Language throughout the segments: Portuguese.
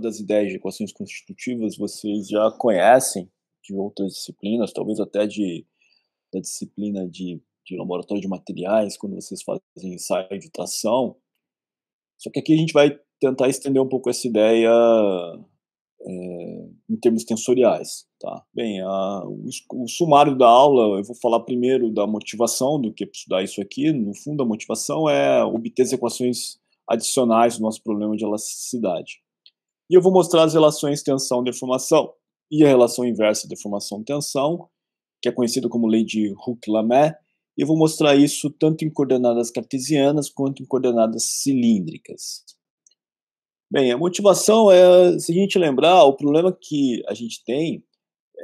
das ideias de equações constitutivas vocês já conhecem de outras disciplinas, talvez até de, da disciplina de, de laboratório de materiais, quando vocês fazem ensaio de tração. Só que aqui a gente vai tentar estender um pouco essa ideia é, em termos tensoriais. Tá? Bem, a, o, o, sumário da aula, eu vou falar primeiro da motivação do que é estudar isso aqui. No fundo, a motivação é obter as equações adicionais do nosso problema de elasticidade. E eu vou mostrar as relações tensão-deformação e a relação inversa deformação-tensão, que é conhecida como lei de Hooke-Lamé. E eu vou mostrar isso tanto em coordenadas cartesianas quanto em coordenadas cilíndricas. Bem, a motivação é, se a gente lembrar, o problema que a gente tem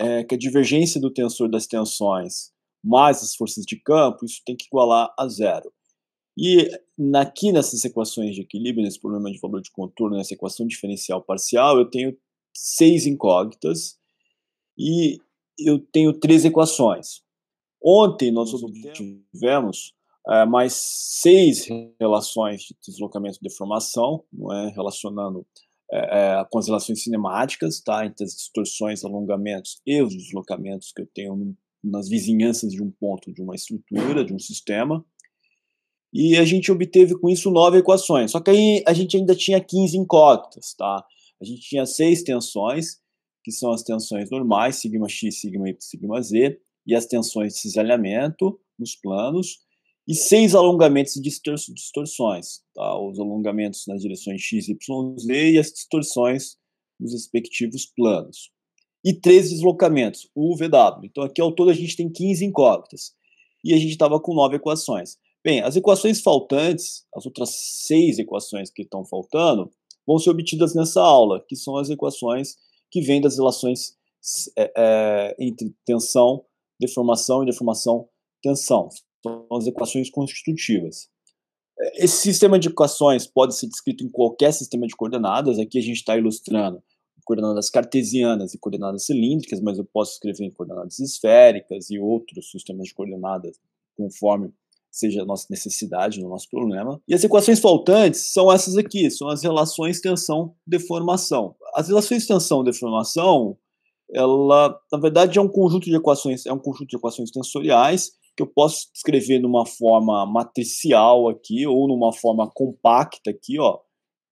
é que a divergência do tensor das tensões mais as forças de campo, isso tem que igualar a zero. E aqui nessas equações de equilíbrio, nesse problema de valor de contorno, nessa equação diferencial parcial, eu tenho seis incógnitas e eu tenho três equações. Ontem nós uhum. obtivemos é, mais seis relações de deslocamento e deformação, não é, relacionando é, é, com as relações cinemáticas, tá, entre as distorções, alongamentos e os deslocamentos que eu tenho nas vizinhanças de um ponto, de uma estrutura, de um sistema e a gente obteve com isso nove equações. Só que aí a gente ainda tinha 15 incógnitas, tá? A gente tinha seis tensões, que são as tensões normais, sigma x, sigma y, sigma z, e as tensões de cisalhamento nos planos, e seis alongamentos e distorções, tá? os alongamentos nas direções x, y, z e as distorções nos respectivos planos. E três deslocamentos, U, V, W. Então aqui ao todo a gente tem 15 incógnitas. E a gente estava com nove equações. Bem, as equações faltantes, as outras seis equações que estão faltando, vão ser obtidas nessa aula, que são as equações que vêm das relações é, é, entre tensão, deformação e deformação, tensão. São as equações constitutivas. Esse sistema de equações pode ser descrito em qualquer sistema de coordenadas. Aqui a gente está ilustrando coordenadas cartesianas e coordenadas cilíndricas, mas eu posso escrever em coordenadas esféricas e outros sistemas de coordenadas conforme seja a nossa necessidade, no nosso problema. E as equações faltantes são essas aqui, são as relações tensão-deformação. As relações tensão-deformação, ela, na verdade, é um conjunto de equações, é um conjunto de equações tensoriais que eu posso escrever numa forma matricial aqui ou numa forma compacta aqui, ó,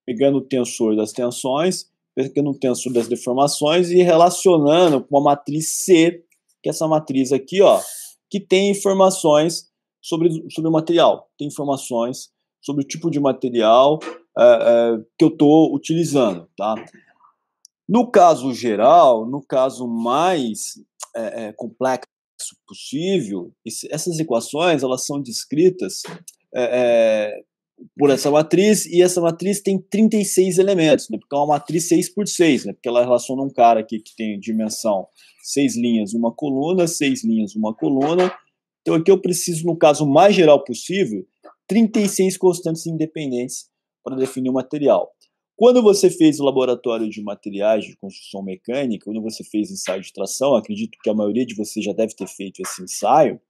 pegando o tensor das tensões, pegando o tensor das deformações e relacionando com uma matriz C, que é essa matriz aqui, ó, que tem informações sobre, sobre o material, tem informações sobre o tipo de material é, é, que eu estou utilizando, tá? No caso geral, no caso mais é, é complexo possível, essas equações elas são descritas é, é, por essa matriz, e essa matriz tem 36 elementos, né? Porque é uma matriz 6 por 6, né? Porque ela relaciona um cara aqui que tem dimensão 6 linhas, uma coluna, 6 linhas, uma coluna, então aqui eu preciso, no caso mais geral possível, 36 constantes independentes para definir o material. Quando você fez o laboratório de materiais de construção mecânica, quando você fez ensaio de tração, acredito que a maioria de vocês já deve ter feito esse ensaio,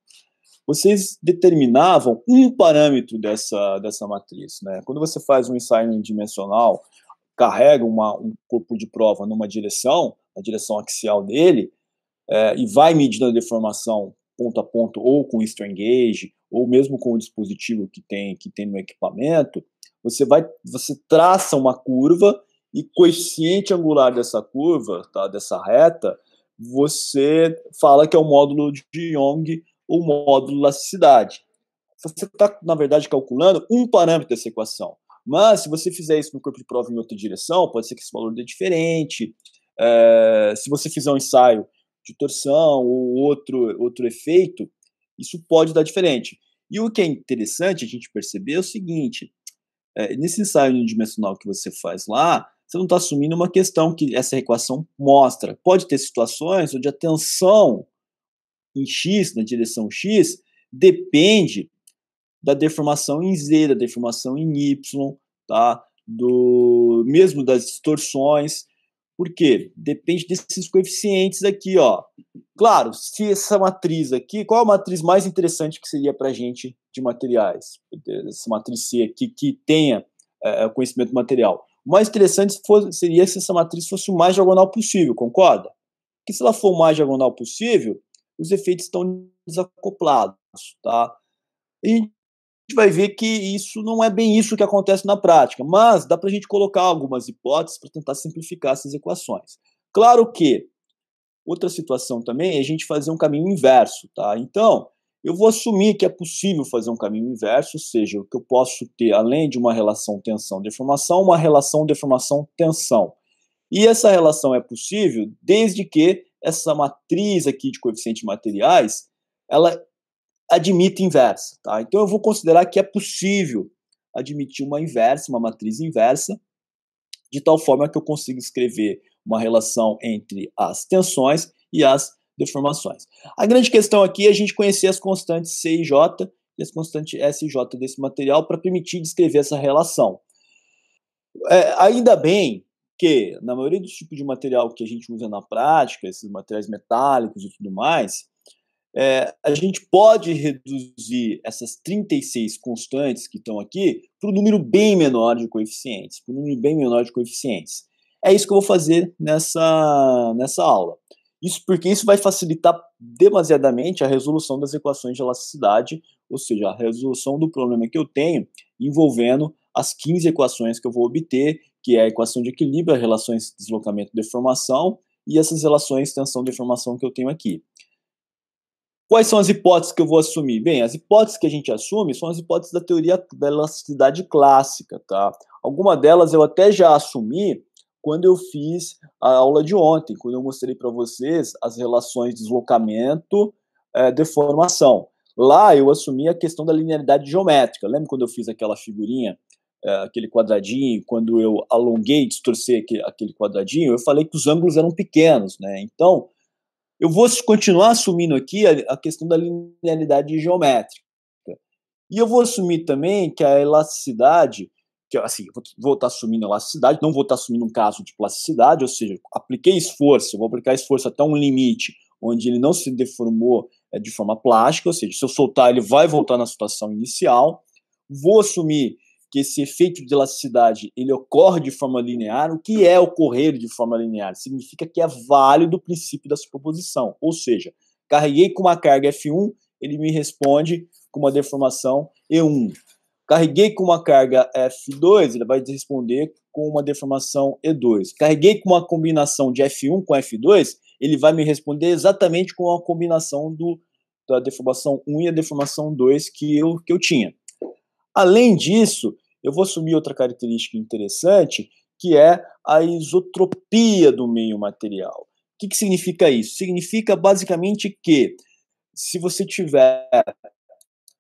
vocês determinavam um parâmetro dessa, dessa matriz. Né? Quando você faz um ensaio dimensional, carrega uma, um corpo de prova numa direção, a direção axial dele, é, e vai medindo a deformação ponto a ponto, ou com Eastern Gauge, ou mesmo com o dispositivo que tem, que tem no equipamento, você vai, você traça uma curva e coeficiente angular dessa curva, tá, dessa reta, você fala que é o módulo de Young ou módulo de elasticidade. Você está, na verdade, calculando um parâmetro dessa equação. Mas se você fizer isso no corpo de prova em outra direção, pode ser que esse valor dê diferente. É, se você fizer um ensaio de torção ou outro, outro efeito, isso pode dar diferente. E o que é interessante a gente perceber é o seguinte: é, nesse ensaio unidimensional que você faz lá, você não está assumindo uma questão que essa equação mostra. Pode ter situações onde a tensão em X, na direção X, depende da deformação em Z, da deformação em Y, tá? do mesmo das distorções. Por quê? Depende desses coeficientes aqui, ó. Claro, se essa matriz aqui, qual a matriz mais interessante que seria para a gente de materiais? Essa matriz C aqui que tenha é, é conhecimento material. O mais interessante seria se essa matriz fosse o mais diagonal possível, concorda? Porque se ela for o mais diagonal possível, os efeitos estão desacoplados, tá? E gente vai ver que isso não é bem isso que acontece na prática, mas dá para a gente colocar algumas hipóteses para tentar simplificar essas equações. Claro que outra situação também é a gente fazer um caminho inverso, tá? Então, eu vou assumir que é possível fazer um caminho inverso, ou seja, que eu posso ter, além de uma relação tensão-deformação, uma relação deformação-tensão. E essa relação é possível desde que essa matriz aqui de coeficientes materiais ela admite inversa. Tá? Então eu vou considerar que é possível admitir uma inversa, uma matriz inversa, de tal forma que eu consiga escrever uma relação entre as tensões e as deformações. A grande questão aqui é a gente conhecer as constantes C e J e as constantes S e J desse material para permitir descrever essa relação. É, ainda bem que, na maioria dos tipos de material que a gente usa na prática, esses materiais metálicos e tudo mais, é, a gente pode reduzir essas 36 constantes que estão aqui para um número bem menor de coeficientes, para um número bem menor de coeficientes. É isso que eu vou fazer nessa, nessa aula. Isso porque isso vai facilitar demasiadamente a resolução das equações de elasticidade, ou seja, a resolução do problema que eu tenho envolvendo as 15 equações que eu vou obter, que é a equação de equilíbrio, as relações de deslocamento e deformação e essas relações tensão-deformação que eu tenho aqui. Quais são as hipóteses que eu vou assumir? Bem, as hipóteses que a gente assume são as hipóteses da teoria da elasticidade clássica, tá? Alguma delas eu até já assumi quando eu fiz a aula de ontem, quando eu mostrei para vocês as relações deslocamento, é, deformação. Lá eu assumi a questão da linearidade geométrica. Lembra quando eu fiz aquela figurinha, é, aquele quadradinho, quando eu alonguei, distorci aquele quadradinho, eu falei que os ângulos eram pequenos, né? Então, eu vou continuar assumindo aqui a, a questão da linearidade geométrica. E eu vou assumir também que a elasticidade, que assim, vou estar tá assumindo assumindo elasticidade, não vou estar tá assumindo um caso de plasticidade, ou seja, apliquei esforço, vou aplicar esforço até um limite onde ele não se deformou é, de forma plástica, ou seja, se eu soltar ele vai voltar na situação inicial. Vou assumir que esse efeito de elasticidade ele ocorre de forma linear, o que é ocorrer de forma linear? Significa que é válido o princípio da superposição, ou seja, carreguei com uma carga F1, ele me responde com uma deformação E1. Carreguei com uma carga F2, ele vai responder com uma deformação E2. Carreguei com uma combinação de F1 com F2, ele vai me responder exatamente com a combinação do, da deformação 1 e a deformação 2 que eu, que eu tinha. Além disso, eu vou assumir outra característica interessante, que é a isotropia do meio material. O que, que significa isso? Significa basicamente que se você tiver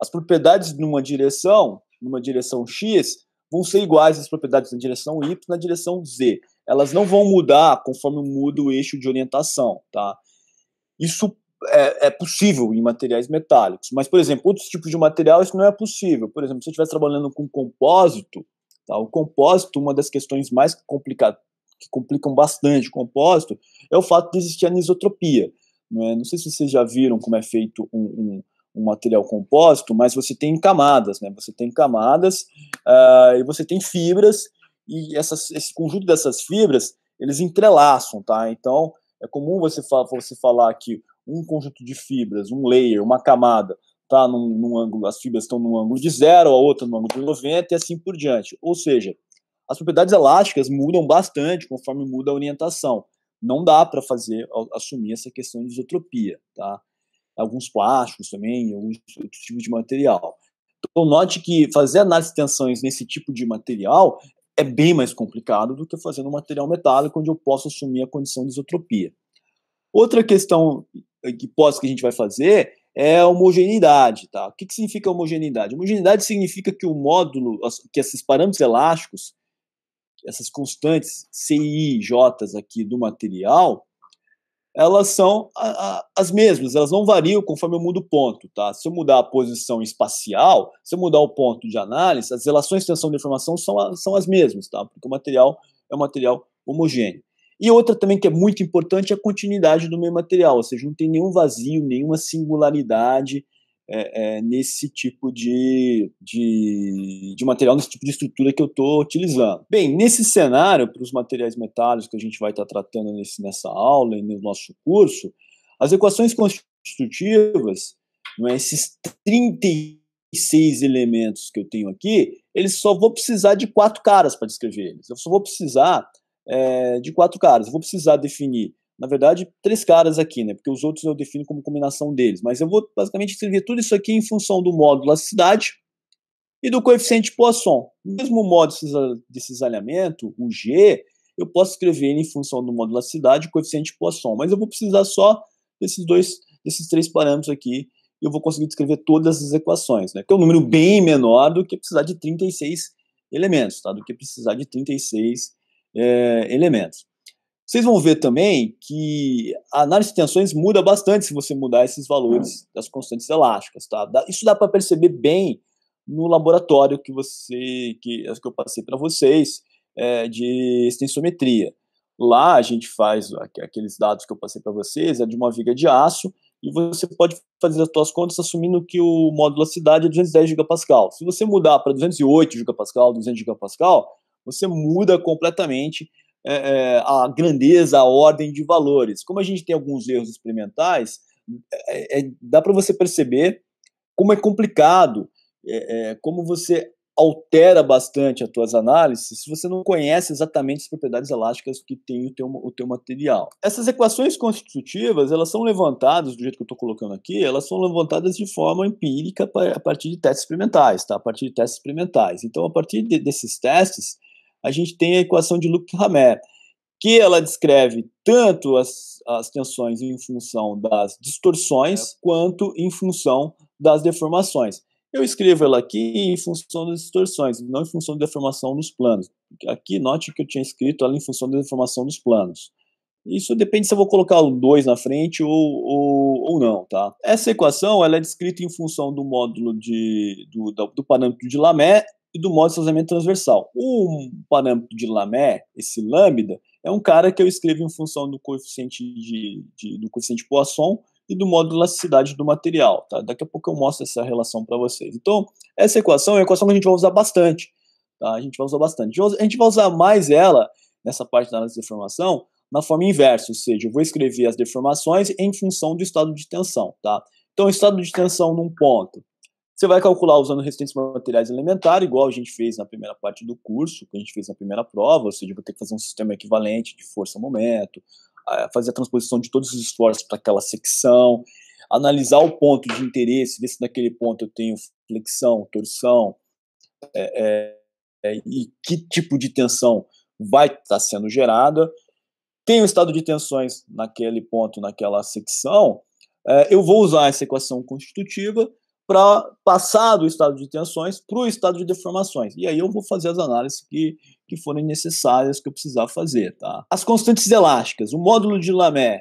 as propriedades numa direção, numa direção X, vão ser iguais às propriedades na direção Y na direção Z. Elas não vão mudar conforme muda o eixo de orientação, tá? Isso é, é, possível em materiais metálicos, mas, por exemplo, outros tipos de material isso não é possível. Por exemplo, se eu estivesse trabalhando com compósito, tá? o compósito, uma das questões mais complicadas, que complicam bastante o compósito, é o fato de existir anisotropia. Não, né? não sei se vocês já viram como é feito um, um um material compósito, mas você tem camadas, né? Você tem camadas uh, e você tem fibras e essas, esse conjunto dessas fibras eles entrelaçam, tá? Então é comum você, fa você falar que um conjunto de fibras, um layer, uma camada, tá num, num ângulo, as fibras estão num ângulo de zero, a outra no ângulo de 90 e assim por diante. Ou seja, as propriedades elásticas mudam bastante conforme muda a orientação. Não dá para fazer assumir essa questão de isotropia, tá? Alguns plásticos também, alguns outros tipos de material. Então note que fazer análise de tensões nesse tipo de material é bem mais complicado do que fazer no material metálico, onde eu posso assumir a condição de isotropia. Outra questão que que a gente vai fazer é a homogeneidade, tá? O que, que significa homogeneidade? Homogeneidade significa que o módulo, que esses parâmetros elásticos, essas constantes CI J aqui do material, elas são a, a, as mesmas, elas não variam conforme eu mudo o ponto, tá? Se eu mudar a posição espacial, se eu mudar o ponto de análise, as relações de tensão de deformação são, a, são as mesmas, tá? Porque o material é um material homogêneo. E outra também que é muito importante é a continuidade do meu material, ou seja, não tem nenhum vazio, nenhuma singularidade é, é, nesse tipo de, de, de, material, nesse tipo de estrutura que eu estou utilizando. Bem, nesse cenário, para os materiais metálicos que a gente vai estar tá tratando nesse, nessa aula e no nosso curso, as equações constitutivas, não é, esses 36 elementos que eu tenho aqui, eles só vou precisar de quatro caras para descrever eles. Eu só vou precisar é, de quatro caras. Eu vou precisar definir, na verdade, três caras aqui, né? Porque os outros eu defino como combinação deles. Mas eu vou basicamente escrever tudo isso aqui em função do módulo cidade e do coeficiente Poisson. Mesmo o modo de cisalhamento, o G, eu posso escrever ele em função do módulo cidade e coeficiente Poisson. Mas eu vou precisar só desses dois, desses três parâmetros aqui eu vou conseguir descrever todas as equações, né? Que é um número bem menor do que precisar de 36 elementos, tá? Do que precisar de 36 é, elementos. Vocês vão ver também que a análise de tensões muda bastante se você mudar esses valores das constantes elásticas, tá? Isso dá para perceber bem no laboratório que você que, que eu passei para vocês é, de extensometria. Lá a gente faz aqueles dados que eu passei para vocês, é de uma viga de aço, e você pode fazer as suas contas assumindo que o módulo da cidade é 210 GPa. Se você mudar para 208 GPa, 200 GPa, você muda completamente é, a grandeza, a ordem de valores. Como a gente tem alguns erros experimentais, é, é, é dá para você perceber como é complicado, eh, como você altera bastante as tuas análises se você não conhece exatamente as propriedades elásticas que tem o teu, o teu material. Essas equações constitutivas, elas são levantadas, do jeito que eu estou colocando aqui, elas são levantadas de forma empírica a partir de testes experimentais, tá? A partir de testes experimentais. Então, a partir de, desses testes, a gente tem a equação de luc Ramer que ela descreve tanto as, as tensões em função das distorções é. quanto em função das deformações. Eu escrevo ela aqui em função das distorções, não em função da deformação dos planos. Aqui, note que eu tinha escrito ela em função da deformação dos planos. Isso depende se eu vou colocar o 2 na frente ou, ou, ou, não, tá? Essa equação ela é descrita em função do módulo de, do, do parâmetro de Lamé e do modo de esvaziamento transversal. O parâmetro de Lamé, esse lambda, é um cara que eu escrevo em função do coeficiente de, de do coeficiente Poisson e do modo de elasticidade do material. Tá? Daqui a pouco eu mostro essa relação para vocês. Então, essa equação é uma equação que a gente vai usar bastante. Tá? A gente vai usar bastante. A gente vai usar mais ela, nessa parte da análise de deformação, na forma inversa, ou seja, eu vou escrever as deformações em função do estado de tensão. Tá? Então, o estado de tensão num ponto você vai calcular usando resistência materiais elementar, igual a gente fez na primeira parte do curso, que a gente fez na primeira prova, ou seja, vou ter que fazer um sistema equivalente de força-momento, fazer a transposição de todos os esforços para aquela secção, analisar o ponto de interesse, ver se naquele ponto eu tenho flexão, torção, é, é, é e que tipo de tensão vai estar tá sendo gerada. Tem o estado de tensões naquele ponto, naquela secção. É, eu vou usar essa equação constitutiva para passar do estado de tensões para o estado de deformações. E aí eu vou fazer as análises que, que forem necessárias, que eu precisar fazer. Tá? As constantes elásticas, o módulo de Lamé,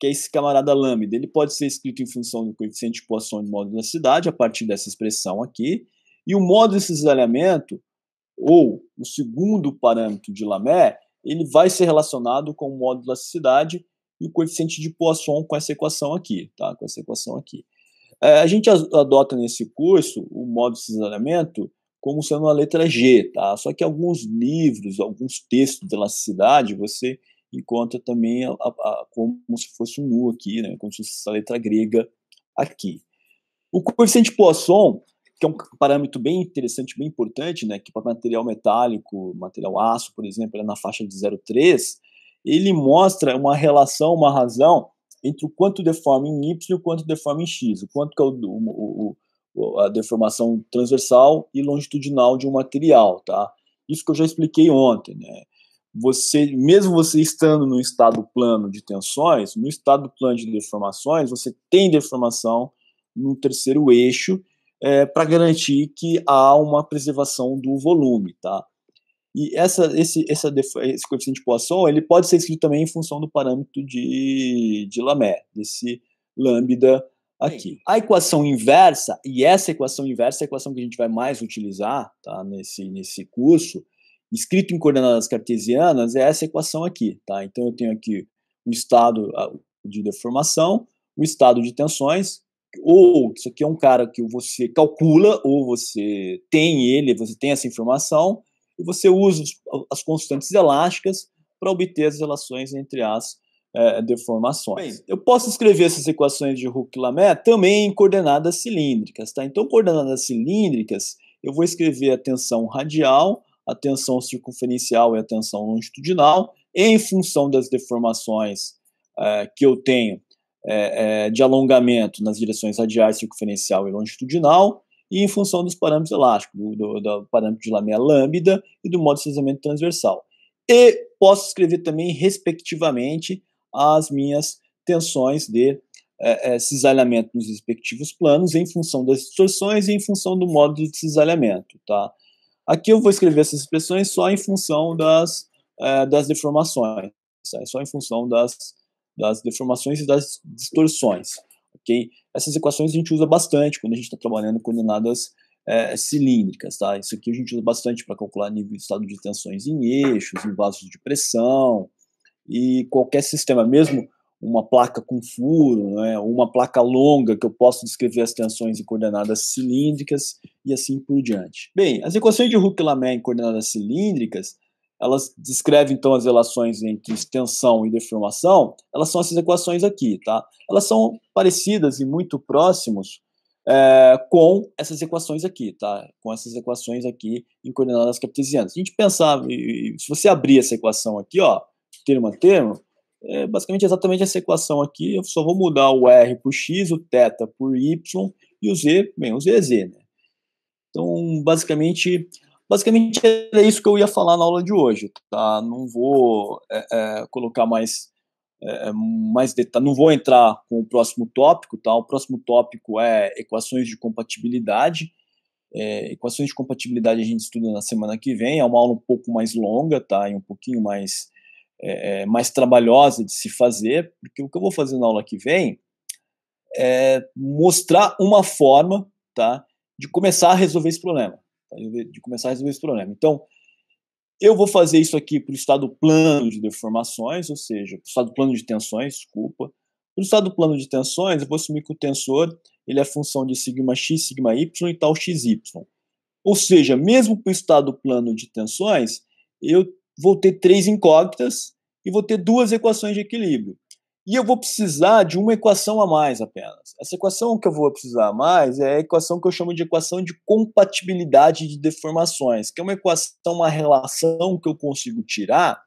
que é esse camarada lambda, ele pode ser escrito em função do coeficiente de Poisson de módulo da cidade, a partir dessa expressão aqui. E o módulo de cisalhamento, ou o segundo parâmetro de Lamé, ele vai ser relacionado com o módulo da cidade e o coeficiente de Poisson com essa equação aqui, tá? Com essa equação aqui. É, a gente adota nesse curso o modo de cisalhamento como sendo a letra G, tá? Só que alguns livros, alguns textos de elasticidade, você encontra também a, a, como se fosse um U aqui, né? Como se fosse a letra grega aqui. O coeficiente Poisson, que é um parâmetro bem interessante, bem importante, né? Que para material metálico, material aço, por exemplo, é na faixa de 0,3, ele mostra uma relação, uma razão entre o quanto deforma em Y e o quanto deforma em X, o quanto que é o, o, o, a deformação transversal e longitudinal de um material, tá? Isso que eu já expliquei ontem, né? Você, mesmo você estando no estado plano de tensões, no estado plano de deformações, você tem deformação no terceiro eixo é, eh, para garantir que há uma preservação do volume, tá? E essa, esse, essa, esse coeficiente de Poisson ele pode ser escrito também em função do parâmetro de, de Lamé, desse lambda aqui. Sim. A equação inversa, e essa equação inversa é a equação que a gente vai mais utilizar tá, nesse, nesse curso, escrito em coordenadas cartesianas, é essa equação aqui. Tá? Então eu tenho aqui o estado de deformação, o estado de tensões, ou isso aqui é um cara que você calcula, ou você tem ele, você tem essa informação, e você usa as constantes elásticas para obter as relações entre as é, deformações. Bem, eu posso escrever essas equações de Hooke-Lamé também em coordenadas cilíndricas. Tá? Então, coordenadas cilíndricas, eu vou escrever a tensão radial, a tensão circunferencial e a tensão longitudinal em função das deformações é, que eu tenho é, é de alongamento nas direções radiais, circunferencial e longitudinal, e em função dos parâmetros elásticos, do, do, do parâmetro de Lamé lambda e do modo de deslizamento transversal. E posso escrever também, respectivamente, as minhas tensões de é, é, cisalhamento nos respectivos planos em função das distorções e em função do modo de cisalhamento. Tá? Aqui eu vou escrever essas expressões só em função das, é, das deformações, tá? só em função das, das deformações e das distorções. ok? essas equações a gente usa bastante quando a gente está trabalhando coordenadas é, cilíndricas, tá? Isso aqui a gente usa bastante para calcular nível de estado de tensões em eixos, em vasos de pressão e qualquer sistema, mesmo uma placa com furo, né, uma placa longa que eu posso descrever as tensões em coordenadas cilíndricas e assim por diante. Bem, as equações de Hooke-Lamé em coordenadas cilíndricas elas descrevem então as relações entre extensão e deformação, elas são essas equações aqui, tá? Elas são parecidas e muito próximos é, com essas equações aqui, tá? Com essas equações aqui em coordenadas cartesianas. Se a gente pensar, se você abrir essa equação aqui, ó, termo a termo, é basicamente exatamente essa equação aqui, eu só vou mudar o R por X, o θ por Y e o Z, bem, o Z é Z, né? Então, basicamente, Basicamente é isso que eu ia falar na aula de hoje, tá? Não vou é, é, colocar mais é, é mais detalhes, tá? não vou entrar com o próximo tópico, tá? O próximo tópico é equações de compatibilidade. É, equações de compatibilidade a gente estuda na semana que vem, é uma aula um pouco mais longa, tá? E um pouquinho mais é, mais trabalhosa de se fazer, porque o que eu vou fazer na aula que vem é mostrar uma forma, tá? De começar a resolver esse problema tá? de começar a resolver esse problema. Então, eu vou fazer isso aqui para o estado plano de deformações, ou seja, para o estado plano de tensões, desculpa. Para o estado plano de tensões, eu vou assumir que o tensor ele é função de sigma x, sigma y e tal xy. Ou seja, mesmo para o estado plano de tensões, eu vou ter três incógnitas e vou ter duas equações de equilíbrio. E eu vou precisar de uma equação a mais apenas. Essa equação que eu vou precisar a mais é a equação que eu chamo de equação de compatibilidade de deformações, que é uma equação, uma relação que eu consigo tirar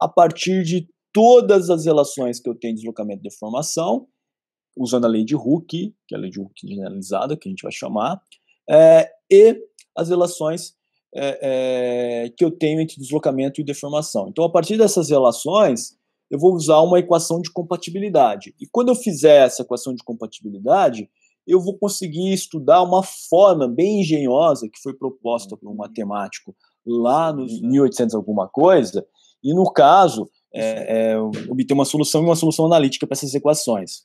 a partir de todas as relações que eu tenho de deslocamento de deformação, usando a lei de Hooke, que é a lei de Hooke generalizada, que a gente vai chamar, é, e as relações é, é, que eu tenho entre deslocamento e deformação. Então, a partir dessas relações, eu vou usar uma equação de compatibilidade. E quando eu fizer essa equação de compatibilidade, eu vou conseguir estudar uma forma bem engenhosa que foi proposta por um uhum. matemático lá nos 1800 alguma coisa, e no caso, é, é, obter uma solução e uma solução analítica para essas equações.